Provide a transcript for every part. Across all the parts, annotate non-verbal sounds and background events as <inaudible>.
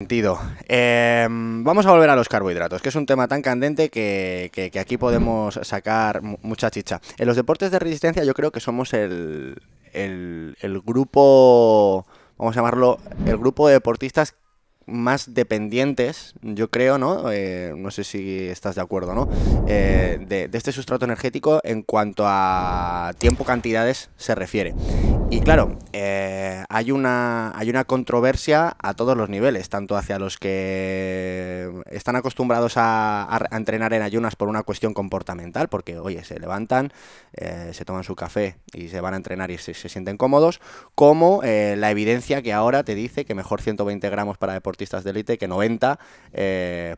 sentido. Em, vamos a volver a los carbohidratos, que es un tema tan candente que, aquí podemos sacar mucha chicha. En los deportes de resistencia yo creo que somos el, el, grupo, vamos a llamarlo, el grupo de deportistas más dependientes, yo creo, ¿no? Eh, no sé si estás de acuerdo, ¿no? Eh, de, de este sustrato energético en cuanto a tiempo, cantidades se refiere. Y claro, eh, hay, una, hay una controversia a todos los niveles, tanto hacia los que están acostumbrados a, entrenar en ayunas por una cuestión comportamental, porque oye, se levantan, eh, se toman su café y se van a entrenar y se, sienten cómodos, como eh, la evidencia que ahora te dice que mejor 120 gramos para deportistas de élite que 90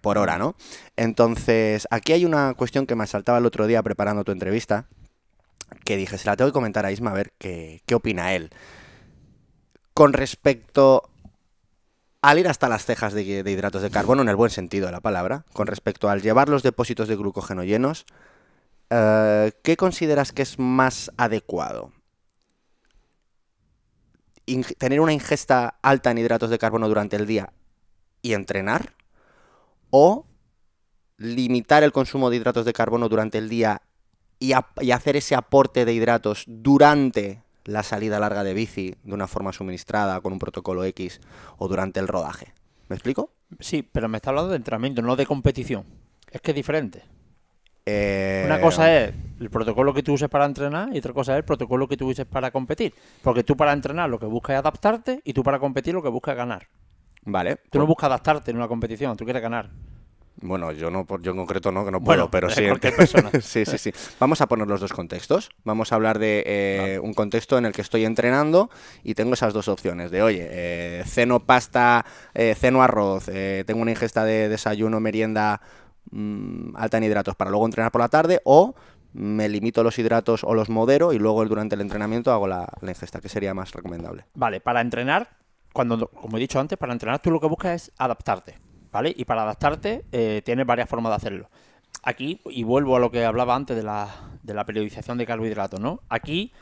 por hora, ¿no? Entonces, aquí hay una cuestión que me asaltaba el otro día preparando tu entrevista, que dije, se la tengo que comentar a Isma a ver qué, opina él. Con respecto al ir hasta las cejas de, hidratos de carbono, en el buen sentido de la palabra, con respecto al llevar los depósitos de glucógeno llenos, eh, ¿qué consideras que es más adecuado? ¿Tener una ingesta alta en hidratos de carbono durante el día y entrenar? ¿O limitar el consumo de hidratos de carbono durante el día y, hacer ese aporte de hidratos durante la salida larga de bici de una forma suministrada con un protocolo X o durante el rodaje. ¿Me explico? Sí, pero me está hablando de entrenamiento, no de competición. Es que es diferente. Eh, una cosa es el protocolo que tú uses para entrenar y otra cosa es el protocolo que tú uses para competir. Porque tú para entrenar lo que buscas es adaptarte y tú para competir lo que buscas es ganar. Vale. Tú no pues buscas adaptarte en una competición, tú quieres ganar. Bueno, yo no, yo en concreto no, que no puedo, pero sí. <laughs> sí, sí, sí. Vamos a poner los dos contextos. Vamos a hablar de eh, un contexto en el que estoy entrenando y tengo esas dos opciones de, oye, eh, ceno pasta, eh, ceno arroz, eh, tengo una ingesta de desayuno, merienda mm, alta en hidratos para luego entrenar por la tarde o me limito los hidratos o los modero y luego durante el entrenamiento hago la, ingesta, que sería más recomendable. Vale, para entrenar, cuando, como he dicho antes, para entrenar tú lo que buscas es adaptarte. ¿vale? Y para adaptarte eh, tienes varias formas de hacerlo. Aquí, y vuelvo a lo que hablaba antes de la, periodización de carbohidratos, ¿no? Aquí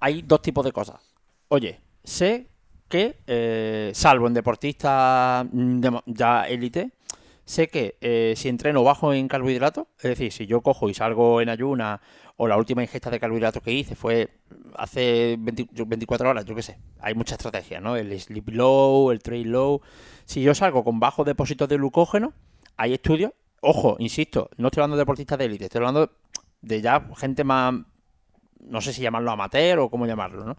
hay dos tipos de cosas. Oye, sé que, eh, salvo en deportistas mm, ya élite, sé que eh, si entreno bajo en carbohidratos, es decir, si yo cojo y salgo en ayuna o la última ingesta de carbohidratos que hice fue hace 24 horas, yo qué sé, hay muchas estrategias, ¿no? El sleep low, el trail low. Si yo salgo con bajos depósitos de glucógeno, hay estudios, ojo, insisto, no estoy hablando de deportistas de élite, estoy hablando de ya gente más, no sé si llamarlo amateur o cómo llamarlo, ¿no?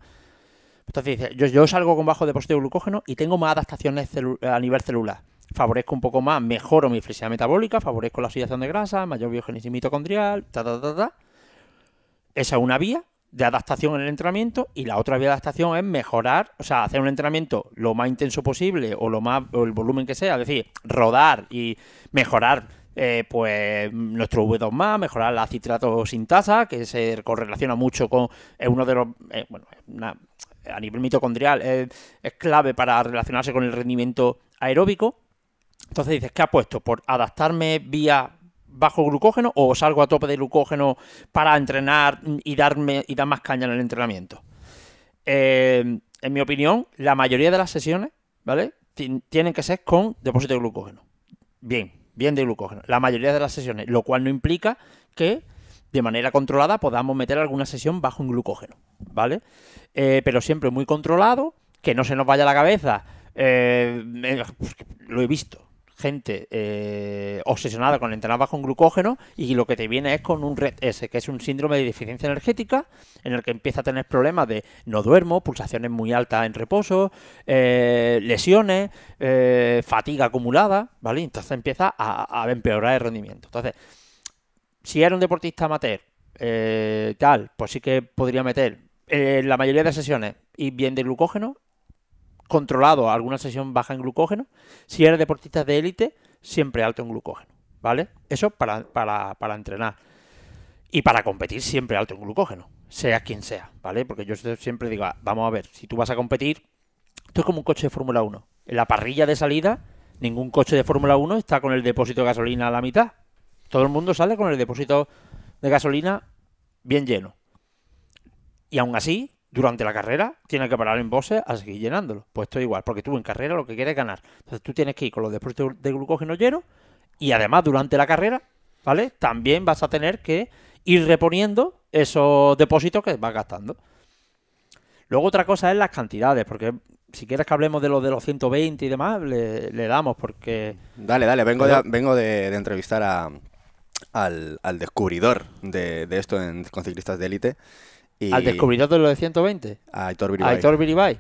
Entonces dice, yo, yo salgo con bajo depósito de glucógeno y tengo más adaptaciones a nivel celular favorezco un poco más, mejoro mi flexibilidad metabólica, favorezco la oxidación de grasa, mayor biogénesis mitocondrial, ta, ta, ta, ta. Esa es una vía de adaptación en el entrenamiento y la otra vía de adaptación es mejorar, o sea, hacer un entrenamiento lo más intenso posible o lo más el volumen que sea, es decir, rodar y mejorar eh, pues nuestro V2 más, mejorar la citrato sintasa, que se correlaciona mucho con es uno de los eh, bueno, a nivel mitocondrial es clave para relacionarse con el rendimiento aeróbico entonces dices, ¿qué puesto ¿Por adaptarme vía bajo glucógeno o salgo a tope de glucógeno para entrenar y darme y dar más caña en el entrenamiento? Eh, en mi opinión, la mayoría de las sesiones, ¿vale? tienen que ser con depósito de glucógeno. Bien, bien de glucógeno. La mayoría de las sesiones, lo cual no implica que de manera controlada podamos meter alguna sesión bajo un glucógeno, ¿vale? Eh, pero siempre muy controlado, que no se nos vaya la cabeza. Eh, lo he visto, gente eh, obsesionada con entrenar bajo glucógeno y lo que te viene es con un red S, que es un síndrome de deficiencia energética en el que empieza a tener problemas de no duermo, pulsaciones muy altas en reposo, eh, lesiones, eh, fatiga acumulada, ¿vale? Entonces empieza a, empeorar el rendimiento. Entonces, si era un deportista amateur, tal, pues sí que podría meter la mayoría de sesiones y bien de glucógeno controlado alguna sesión baja en glucógeno. Si eres deportista de élite, siempre alto en glucógeno, ¿vale? Eso para, para, para entrenar. Y para competir, siempre alto en glucógeno, sea quien sea, ¿vale? Porque yo siempre digo, ah, vamos a ver, si tú vas a competir, esto es como un coche de Fórmula 1. En la parrilla de salida, ningún coche de Fórmula 1 está con el depósito de gasolina a la mitad. Todo el mundo sale con el depósito de gasolina bien lleno. Y aún así, durante la carrera tiene que parar en boxes a seguir llenándolo. Pues esto es igual, porque tú en carrera lo que quieres ganar. Entonces tú tienes que ir con los depósitos de glucógeno lleno y además durante la carrera, ¿vale? También vas a tener que ir reponiendo esos depósitos que vas gastando. Luego otra cosa es las cantidades, porque si quieres que hablemos de los de los 120 y demás, le, damos, porque... Dale, dale, vengo, de, vengo de, entrevistar al, descubridor de, esto en, con ciclistas de élite. Al descubridor de los de 120. Aitor Biribay. Aitor Biribay.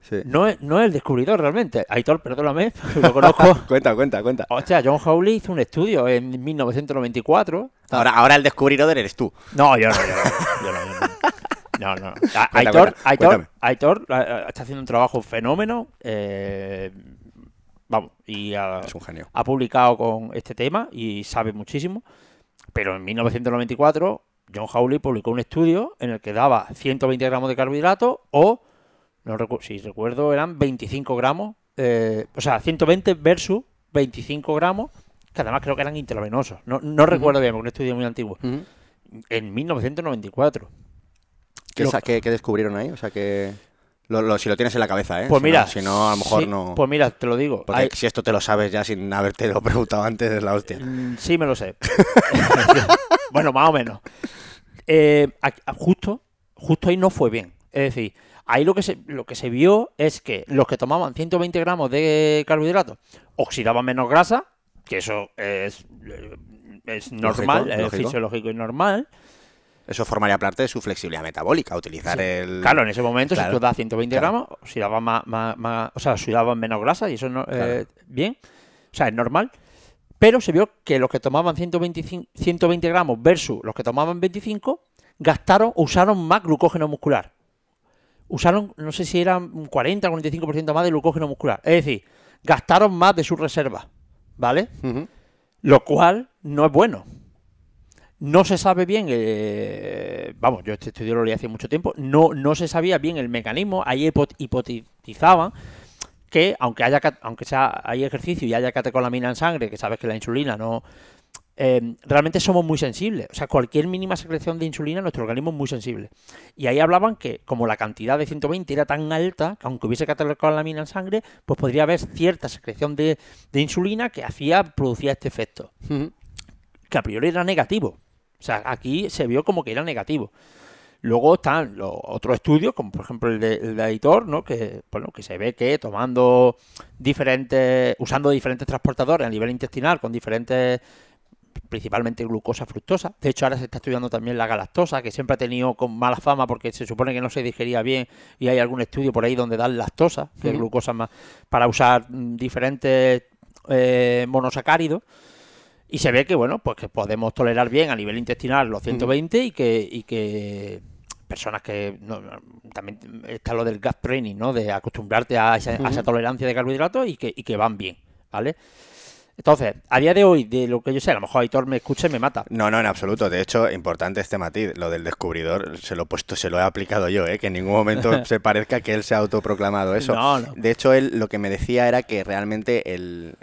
Sí. No, es, no el descubridor realmente. Aitor, perdóname, <laughs> lo conozco. <laughs> cuenta, cuenta, cuenta. O sea, John Howley hizo un estudio en 1994. Ahora, ahora el descubridor eres tú. No, yo no, yo no. no, no. No, <laughs> Aitor, Aitor, Aitor, eh, eh, está haciendo un trabajo fenómeno. Eh, vamos, y un genio. ha publicado con este tema y sabe muchísimo. Pero en 1994 John Hawley publicó un estudio en el que daba 120 gramos de carbohidrato o, no si recuerdo, eran 25 gramos, eh, o sea, 120 versus 25 gramos, que además creo que eran intravenosos. No, no recuerdo bien, un estudio muy antiguo. En 1994. ¿Qué, ¿Qué, descubrieron ahí? O sea, que si lo tienes en la cabeza, ¿eh? Pues mira. si no, a lo mejor no. Pues mira, te lo digo. si esto te lo sabes ya sin haberte lo preguntado antes, es la hostia. Mm, sí, me lo sé. <laughs> bueno, más o menos. Eh, justo, justo ahí no fue bien. Es decir, ahí lo que, se, lo que se vio es que los que tomaban 120 gramos de carbohidratos oxidaban menos grasa, que eso es, eh, es normal, es fisiológico y normal. Eso formaría parte de su flexibilidad metabólica, utilizar el... Claro, en ese momento si tú das 120 gramos, si más, más, o sea, daban menos grasa y eso no, eh, bien, o sea, es normal. Pero se vio que los que tomaban 125, 120 gramos versus los que tomaban 25 gastaron, usaron más glucógeno muscular. Usaron, no sé si eran 40 o 45% más de glucógeno muscular. Es decir, gastaron más de su reserva, ¿vale? Lo cual no es bueno. No se sabe bien, eh, vamos, yo este estudio lo leí hace mucho tiempo, no, no se sabía bien el mecanismo, ahí hipotetizaban que aunque haya aunque hay ejercicio y haya catecolamina en sangre, que sabes que la insulina no em, realmente somos muy sensibles. O sea, cualquier mínima secreción de insulina, nuestro organismo es muy sensible. Y ahí hablaban que, como la cantidad de 120 era tan alta, que aunque hubiese catecolamina en sangre, pues podría haber cierta secreción de, insulina que hacía, producía este efecto. Que a priori era negativo, o sea, aquí se vio como que era negativo. Luego están los otros estudios, como por ejemplo el de, el editor, ¿no? Que, bueno, que se ve que tomando diferentes, usando diferentes transportadores a nivel intestinal con diferentes, principalmente glucosa, fructosa. De hecho, ahora se está estudiando también la galactosa, que siempre ha tenido con mala fama porque se supone que no se digería bien y hay algún estudio por ahí donde dan lactosa, que es glucosa más, para usar diferentes eh, monosacáridos. Y se ve que, bueno, pues que podemos tolerar bien a nivel intestinal los 120 y que, y que personas que también está lo del gas training, ¿no? De acostumbrarte a esa, tolerancia de carbohidratos y que, que van bien, ¿vale? Entonces, a día de hoy, de lo que yo sé, a lo mejor Aitor me escuche y me mata. No, no, en absoluto. De hecho, importante este matiz, lo del descubridor, se lo he puesto, se lo he aplicado yo, ¿eh? que en ningún momento <laughs> se parezca que él se ha autoproclamado eso. De hecho, él lo que me decía era que realmente el,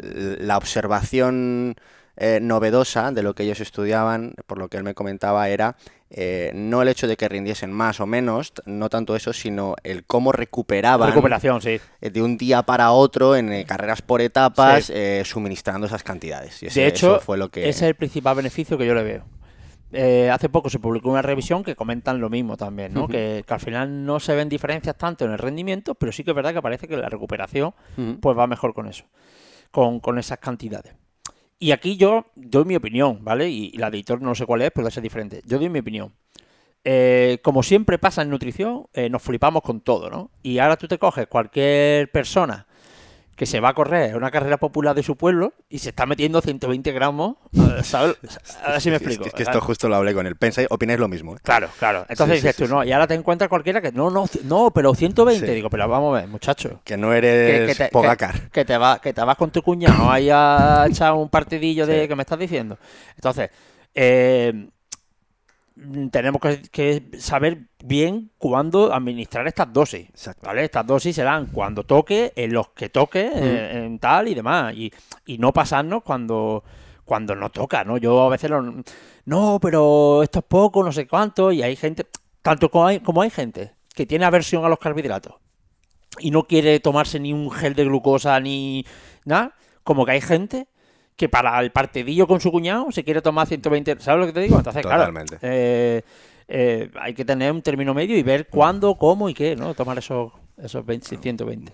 la observación eh, novedosa de lo que ellos estudiaban, por lo que él me comentaba, era eh, no el hecho de que rindiesen más o menos, no tanto eso, sino el cómo recuperaban eh, de un día para otro en carreras por etapas, suministrando esas cantidades. de hecho, fue lo que... ese es el principal beneficio que yo le veo. hace poco se publicó una revisión que comentan lo mismo también, ¿no? que, al final no se ven diferencias tanto en el rendimiento, pero sí que es verdad que parece que la recuperación pues va mejor con eso con, esas cantidades. Y aquí yo doy mi opinión, ¿vale? Y, la editor no sé cuál es, pero debe ser diferente. Yo doy mi opinión. Eh, como siempre pasa en nutrición, eh, nos flipamos con todo, ¿no? Y ahora tú te coges cualquier persona que se va a correr una carrera popular de su pueblo y se está metiendo 120 gramos. Eh, ¿sabes? <laughs> A me explico. es que, esto justo lo hablé con él. Pensáis, opináis lo mismo. ¿eh? Claro, claro. Entonces dices tú, no, y ahora te encuentras cualquiera que no, no, no, pero 120. Digo, pero vamos a ver, muchacho. Que no eres poca Pogacar. Que, te va, que te vas con tu cuñado ahí a echar un partidillo de que me estás diciendo. Entonces, eh, Mm, tenemos que, saber bien cuándo administrar estas dosis. Estas dosis serán cuando toque, en los que toque, mm. en, tal y demás. Y, no pasarnos cuando, cuando no toca, ¿no? Yo a veces no, pero esto es poco, no sé cuánto, y hay gente, tanto como hay, como hay gente que tiene aversión a los carbohidratos y no quiere tomarse ni un gel de glucosa ni nada, como que hay gente que para el partidillo con su cuñado se quiere tomar 120. ¿Sabes lo que te digo? Entonces, Totalmente. Eh, eh, hay que tener un término medio y ver cuándo, cómo y qué, ¿no? Tomar esos, esos 120.